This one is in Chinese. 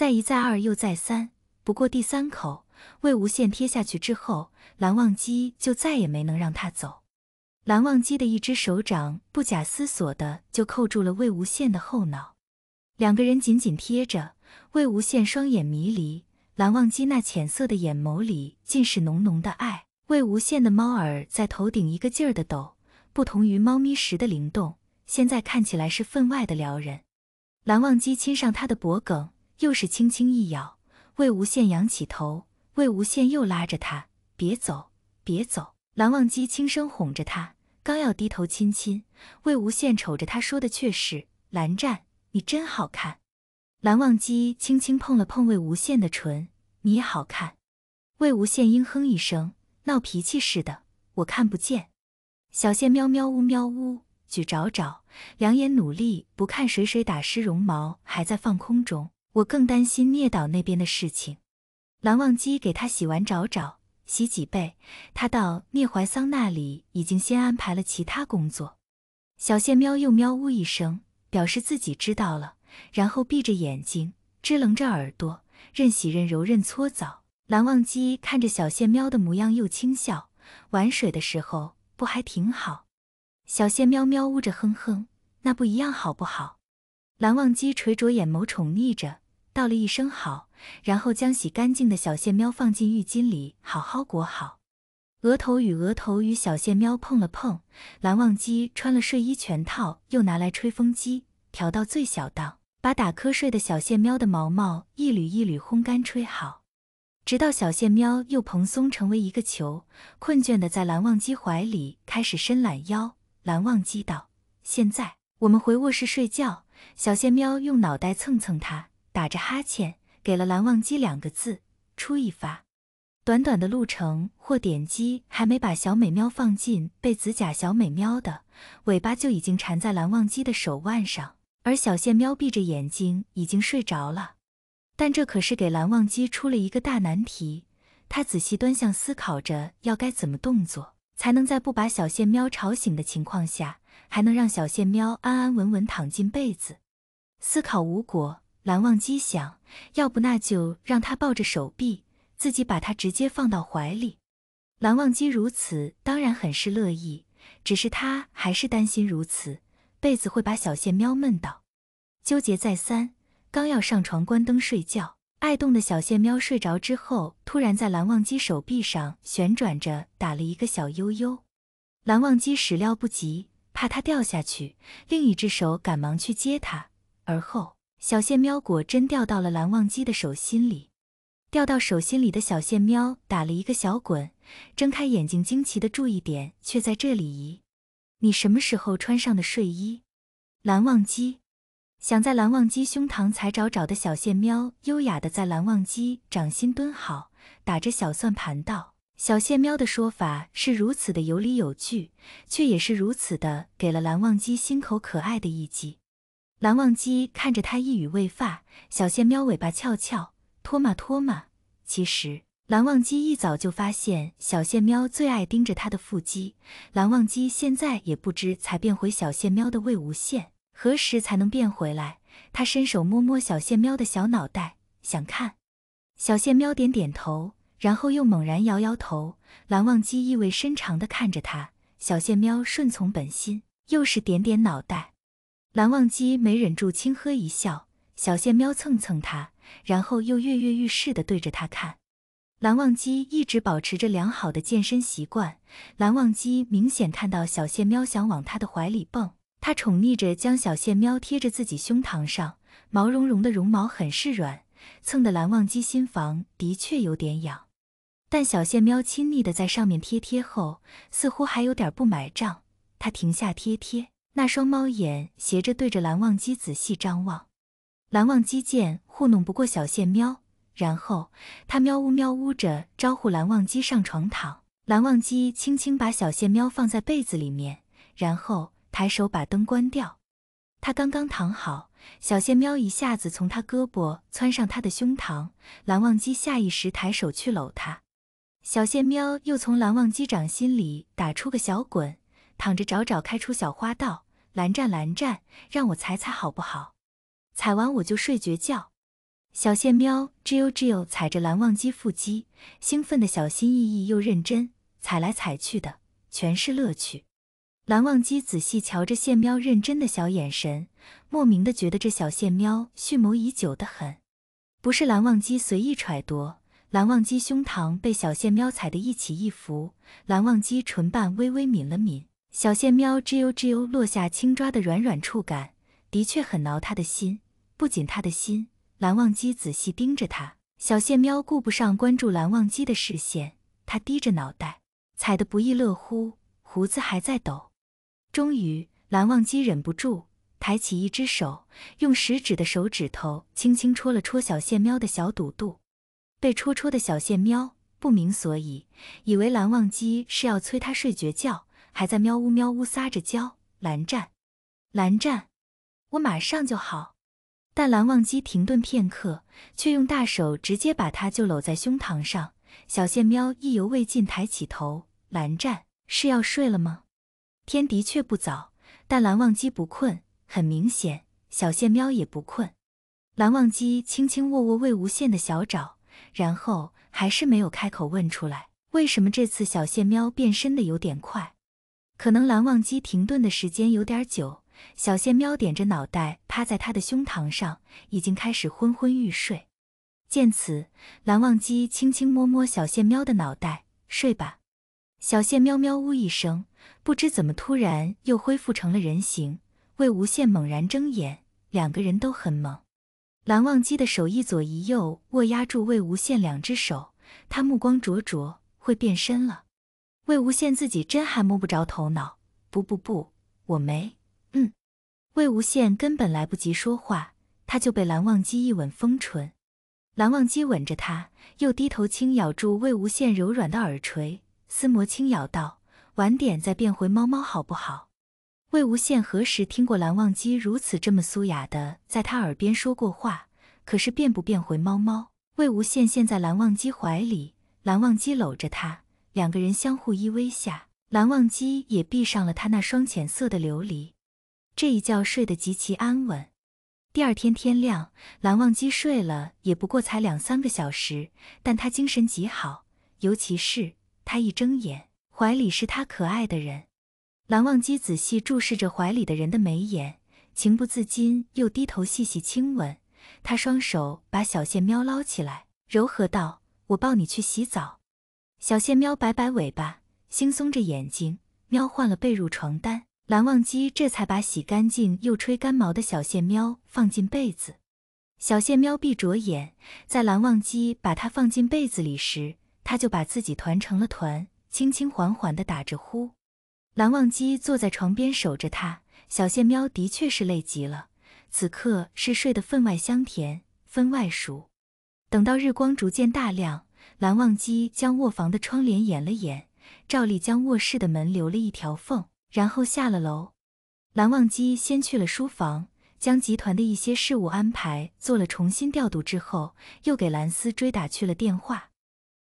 再一再二又再三，不过第三口，魏无羡贴下去之后，蓝忘机就再也没能让他走。蓝忘机的一只手掌不假思索的就扣住了魏无羡的后脑，两个人紧紧贴着。魏无羡双眼迷离，蓝忘机那浅色的眼眸里尽是浓浓的爱。魏无羡的猫耳在头顶一个劲儿的抖，不同于猫咪时的灵动，现在看起来是分外的撩人。蓝忘机亲上他的脖颈。又是轻轻一咬，魏无羡仰起头，魏无羡又拉着他，别走，别走。蓝忘机轻声哄着他，刚要低头亲亲，魏无羡瞅着他说的却是：“蓝湛，你真好看。”蓝忘机轻轻碰了碰魏无羡的唇，“你也好看。”魏无羡应哼一声，闹脾气似的，“我看不见。”小谢喵喵呜喵呜，举爪爪，两眼努力不看水水打湿绒毛，还在放空中。我更担心聂导那边的事情。蓝忘机给他洗完澡，澡洗几背，他到聂怀桑那里已经先安排了其他工作。小谢喵又喵呜一声，表示自己知道了，然后闭着眼睛，支棱着耳朵，任洗任揉任搓澡。蓝忘机看着小谢喵的模样，又轻笑。玩水的时候不还挺好？小谢喵喵呜着哼哼，那不一样好不好？蓝忘机垂着眼眸，宠溺着。道了一声好，然后将洗干净的小线喵放进浴巾里，好好裹好。额头与额头与小线喵碰了碰。蓝忘机穿了睡衣全套，又拿来吹风机，调到最小档，把打瞌睡的小线喵的毛毛一缕一缕烘干吹好，直到小线喵又蓬松成为一个球，困倦的在蓝忘机怀里开始伸懒腰。蓝忘机道：“现在我们回卧室睡觉。”小线喵用脑袋蹭蹭它，打着哈欠，给了蓝忘机两个字：“出一发。”短短的路程，或点击还没把小美喵放进被子，甲小美喵的尾巴就已经缠在蓝忘机的手腕上。而小线喵闭着眼睛已经睡着了，但这可是给蓝忘机出了一个大难题。他仔细端详，思考着要该怎么动作，才能在不把小线喵吵醒的情况下，还能让小线喵安安稳稳躺进被子。思考无果。蓝忘机想，要不那就让他抱着手臂，自己把他直接放到怀里。蓝忘机如此，当然很是乐意。只是他还是担心如此，被子会把小谢喵闷到。纠结再三，刚要上床关灯睡觉，爱动的小谢喵睡着之后，突然在蓝忘机手臂上旋转着打了一个小悠悠。蓝忘机始料不及，怕他掉下去，另一只手赶忙去接他，而后。小线喵果真掉到了蓝忘机的手心里，掉到手心里的小线喵打了一个小滚，睁开眼睛，惊奇的注意点却在这里移。你什么时候穿上的睡衣？蓝忘机想在蓝忘机胸膛踩找找的小线喵，优雅的在蓝忘机掌心蹲好，打着小算盘道：“小线喵的说法是如此的有理有据，却也是如此的给了蓝忘机心口可爱的一击。”蓝忘机看着他一语未发，小线喵尾巴翘翘，托嘛托嘛。其实蓝忘机一早就发现小线喵最爱盯着他的腹肌。蓝忘机现在也不知才变回小线喵的魏无羡何时才能变回来？他伸手摸摸小线喵的小脑袋，想看。小线喵点点头，然后又猛然摇摇头。蓝忘机意味深长的看着他，小线喵顺从本心，又是点点脑袋。蓝忘机没忍住轻呵一笑，小线喵蹭蹭他，然后又跃跃欲试的对着他看。蓝忘机一直保持着良好的健身习惯，蓝忘机明显看到小线喵想往他的怀里蹦，他宠溺着将小线喵贴着自己胸膛上，毛茸茸的绒毛很是软，蹭的蓝忘机心房的确有点痒。但小线喵亲昵的在上面贴贴后，似乎还有点不买账，他停下贴贴。那双猫眼斜着对着蓝忘机仔细张望，蓝忘机见糊弄不过小谢喵，然后他喵呜喵呜着招呼蓝忘机上床躺。蓝忘机轻轻把小谢喵放在被子里面，然后抬手把灯关掉。他刚刚躺好，小谢喵一下子从他胳膊窜上他的胸膛，蓝忘机下意识抬手去搂他，小谢喵又从蓝忘机掌心里打出个小滚。躺着找找，开出小花道。蓝湛，蓝湛，让我踩踩好不好？踩完我就睡觉觉。小线喵啾啾，踩着蓝忘机腹肌，兴奋的小心翼翼又认真，踩来踩去的全是乐趣。蓝忘机仔细瞧着谢喵认真的小眼神，莫名的觉得这小线喵蓄谋已久的很。不是蓝忘机随意揣度，蓝忘机胸膛被小线喵踩的一起一伏，蓝忘机唇瓣微微抿了抿。小线喵吱 o 吱 o，落下轻抓的软软触感，的确很挠他的心。不仅他的心，蓝忘机仔细盯着他。小线喵顾不上关注蓝忘机的视线，他低着脑袋，踩得不亦乐乎，胡子还在抖。终于，蓝忘机忍不住抬起一只手，用食指的手指头轻轻戳了戳小线喵的小肚肚。被戳戳的小线喵不明所以，以为蓝忘机是要催他睡觉觉。还在喵呜喵呜撒着娇，蓝湛，蓝湛，我马上就好。但蓝忘机停顿片刻，却用大手直接把他就搂在胸膛上。小谢喵意犹未尽，抬起头，蓝湛是要睡了吗？天的确不早，但蓝忘机不困，很明显，小谢喵也不困。蓝忘机轻轻握握魏无羡的小爪，然后还是没有开口问出来，为什么这次小谢喵变身的有点快。可能蓝忘机停顿的时间有点久，小谢喵点着脑袋趴在他的胸膛上，已经开始昏昏欲睡。见此，蓝忘机轻轻摸摸小谢喵的脑袋，睡吧。小谢喵喵呜一声，不知怎么突然又恢复成了人形。魏无羡猛然睁眼，两个人都很猛。蓝忘机的手一左一右握压住魏无羡两只手，他目光灼灼，会变身了。魏无羡自己真还摸不着头脑，不不不，我没，嗯。魏无羡根本来不及说话，他就被蓝忘机一吻封唇。蓝忘机吻着他，又低头轻咬住魏无羡柔软的耳垂，司摩轻咬道：“晚点再变回猫猫好不好？”魏无羡何时听过蓝忘机如此这么酥雅的在他耳边说过话？可是变不变回猫猫？魏无羡陷在蓝忘机怀里，蓝忘机搂着他。两个人相互依偎下，蓝忘机也闭上了他那双浅色的琉璃。这一觉睡得极其安稳。第二天天亮，蓝忘机睡了也不过才两三个小时，但他精神极好。尤其是他一睁眼，怀里是他可爱的人。蓝忘机仔细注视着怀里的人的眉眼，情不自禁又低头细细亲吻。他双手把小线喵捞起来，柔和道：“我抱你去洗澡。”小线喵摆摆尾巴，惺忪着眼睛，喵换了被褥床单。蓝忘机这才把洗干净又吹干毛的小线喵放进被子。小线喵闭着眼，在蓝忘机把它放进被子里时，它就把自己团成了团，轻轻缓缓地打着呼。蓝忘机坐在床边守着它。小线喵的确是累极了，此刻是睡得分外香甜，分外熟。等到日光逐渐大亮。蓝忘机将卧房的窗帘掩了掩，照例将卧室的门留了一条缝，然后下了楼。蓝忘机先去了书房，将集团的一些事务安排做了重新调度之后，又给蓝斯追打去了电话。